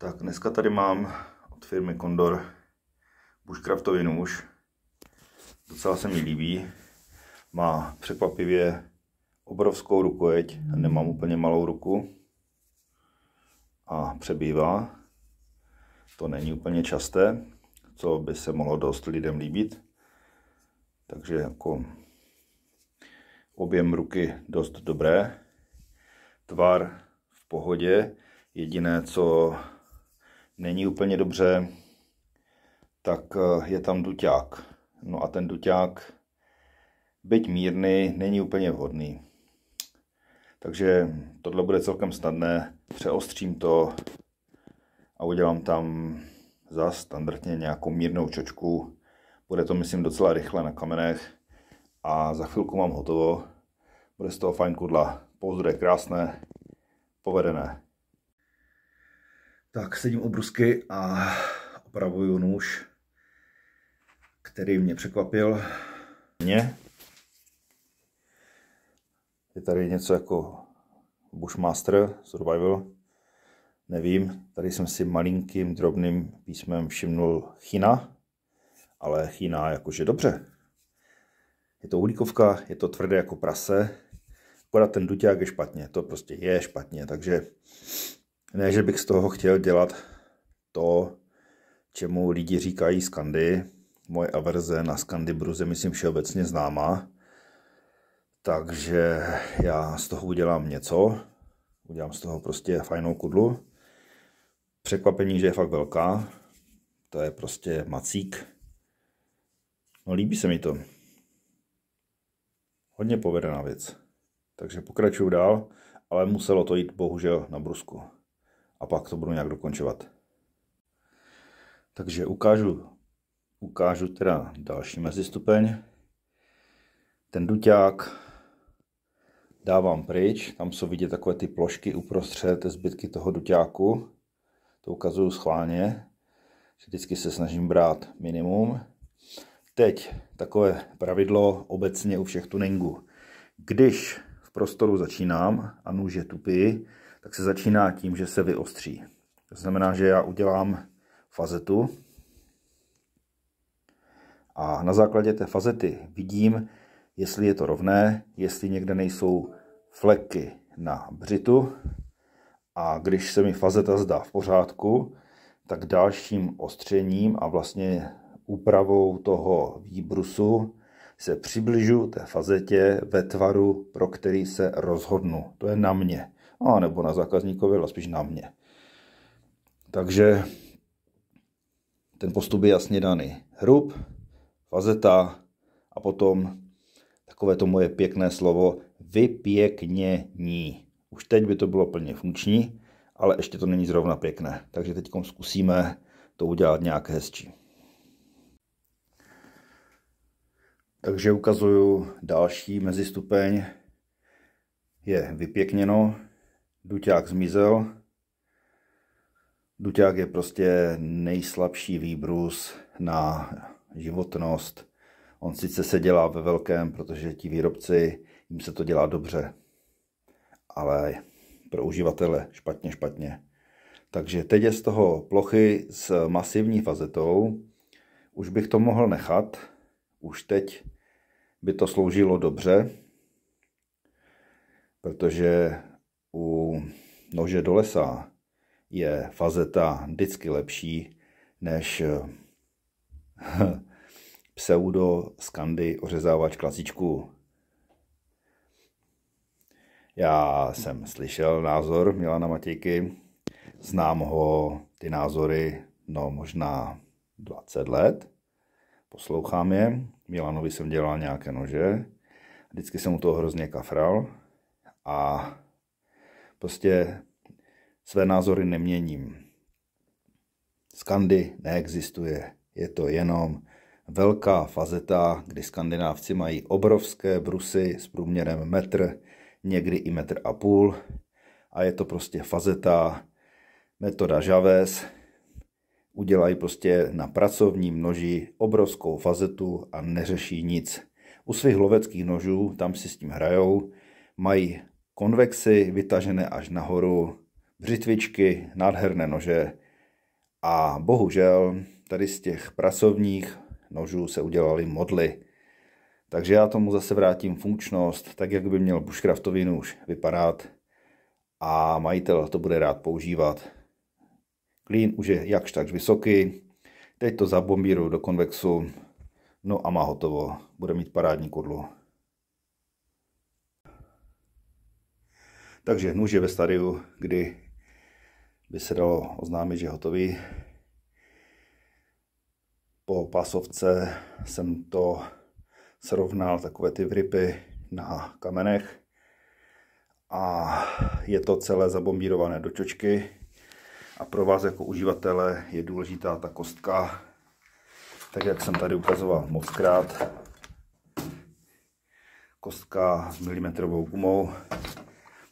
Tak dneska tady mám od firmy Condor bushcraftový nůž. Docela se mi líbí. Má překvapivě obrovskou rukojeť, nemám úplně malou ruku a přebývá. To není úplně časté, co by se mohlo dost lidem líbit. Takže jako objem ruky dost dobré, tvar v pohodě. Jediné, co není úplně dobře, tak eh, je tam duťák. No a ten duťák, byť mírný, není úplně vhodný. Takže tohle bude celkem snadné. Přeostřím to a udělám tam za standardně nějakou mírnou čočku. Bude to, myslím, docela rychle na kamenech a za chvilku mám hotovo. Bude z toho fajn kudla. Pouzdro je krásné, povedené. Tak sedím u brusky a opravuju nůž, který mě překvapil. Mě. Je tady něco jako Bushmaster Survival. Nevím, tady jsem si malinkým drobným písmem všimnul China, ale China jakože dobře. Je to uhlíkovka, je to tvrdé jako prase, akorát ten duťák je špatně, to prostě je špatně, takže ne, že bych z toho chtěl dělat to, čemu lidi říkají skandy. Moje averze na skandy bruze, myslím, všeobecně známá. Takže já z toho udělám něco. Udělám z toho prostě fajnou kudlu. Překvapení, že je fakt velká. To je prostě macík. No líbí se mi to. Hodně povedená věc. Takže pokračuju dál, ale muselo to jít bohužel na brusku a pak to budu nějak dokončovat. Takže ukážu, ukážu teda další mezistupeň. Ten duťák dávám pryč, tam jsou vidět takové ty plošky uprostřed zbytky toho duťáku. To ukazuju schválně, že vždycky se snažím brát minimum. Teď takové pravidlo obecně u všech tuningů. Když v prostoru začínám a nůž je tupý, tak se začíná tím, že se vyostří. To znamená, že já udělám fazetu a na základě té fazety vidím, jestli je to rovné, jestli někde nejsou fleky na břitu a když se mi fazeta zdá v pořádku, tak dalším ostřením a vlastně úpravou toho výbrusu se přibližu té fazetě ve tvaru, pro který se rozhodnu. To je na mě a nebo na zákazníkovi, ale spíš na mě. Takže ten postup je jasně daný. Hrub, fazeta a potom takové to moje pěkné slovo vypěknění. Už teď by to bylo plně funkční, ale ještě to není zrovna pěkné. Takže teď zkusíme to udělat nějak hezčí. Takže ukazuju další mezistupeň je vypěkněno, Duťák zmizel. Duťák je prostě nejslabší výbrus na životnost. On sice se dělá ve velkém, protože ti výrobci, jim se to dělá dobře, ale pro uživatele špatně, špatně. Takže teď je z toho plochy s masivní fazetou. Už bych to mohl nechat. Už teď by to sloužilo dobře, protože u nože do lesa je fazeta vždycky lepší než eh, pseudo skandy ořezávač klasičku. Já jsem slyšel názor Milana Matějky, znám ho ty názory, no možná 20 let, poslouchám je, Milanovi jsem dělal nějaké nože, vždycky jsem u toho hrozně kafral a prostě své názory neměním. Skandy neexistuje, je to jenom velká fazeta, kdy skandinávci mají obrovské brusy s průměrem metr, někdy i metr a půl a je to prostě fazeta, metoda Javes, udělají prostě na pracovním noži obrovskou fazetu a neřeší nic. U svých loveckých nožů, tam si s tím hrajou, mají konvexy vytažené až nahoru, břitvičky, nádherné nože a bohužel tady z těch pracovních nožů se udělaly modly. Takže já tomu zase vrátím funkčnost, tak jak by měl bushcraftový nůž vypadat a majitel to bude rád používat. Klín už je jakž takž vysoký, teď to zabombíru do konvexu, no a má hotovo, bude mít parádní kudlu. Takže nůž je ve stadiu, kdy by se dalo oznámit, že je hotový. Po pasovce jsem to srovnal, takové ty vrypy na kamenech a je to celé zabombírované do čočky a pro vás jako uživatele je důležitá ta kostka, tak jak jsem tady ukazoval mockrát, kostka s milimetrovou gumou,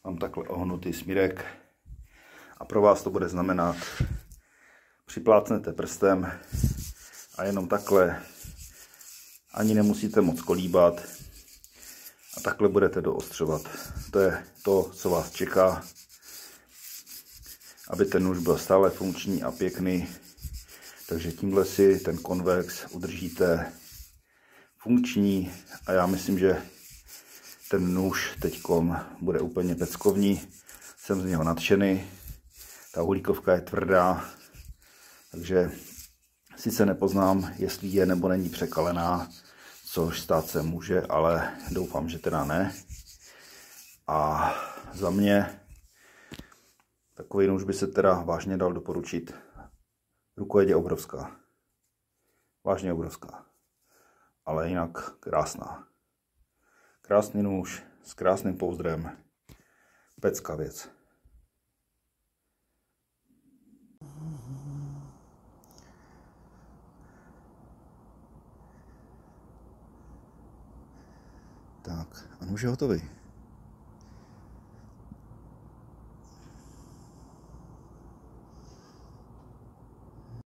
mám takhle ohnutý smírek a pro vás to bude znamenat, připlácnete prstem a jenom takhle ani nemusíte moc kolíbat a takhle budete doostřovat. To je to, co vás čeká, aby ten nůž byl stále funkční a pěkný. Takže tímhle si ten konvex udržíte funkční a já myslím, že ten nůž teďkom bude úplně peckovní, jsem z něho nadšený. Ta uhlíkovka je tvrdá, takže sice nepoznám, jestli je nebo není překalená, což stát se může, ale doufám, že teda ne. A za mě takový nůž by se teda vážně dal doporučit. Rukojeď je obrovská. Vážně obrovská. Ale jinak krásná. Krásný nůž s krásným pouzdrem. Pecka věc. Tak, a nůž je hotový.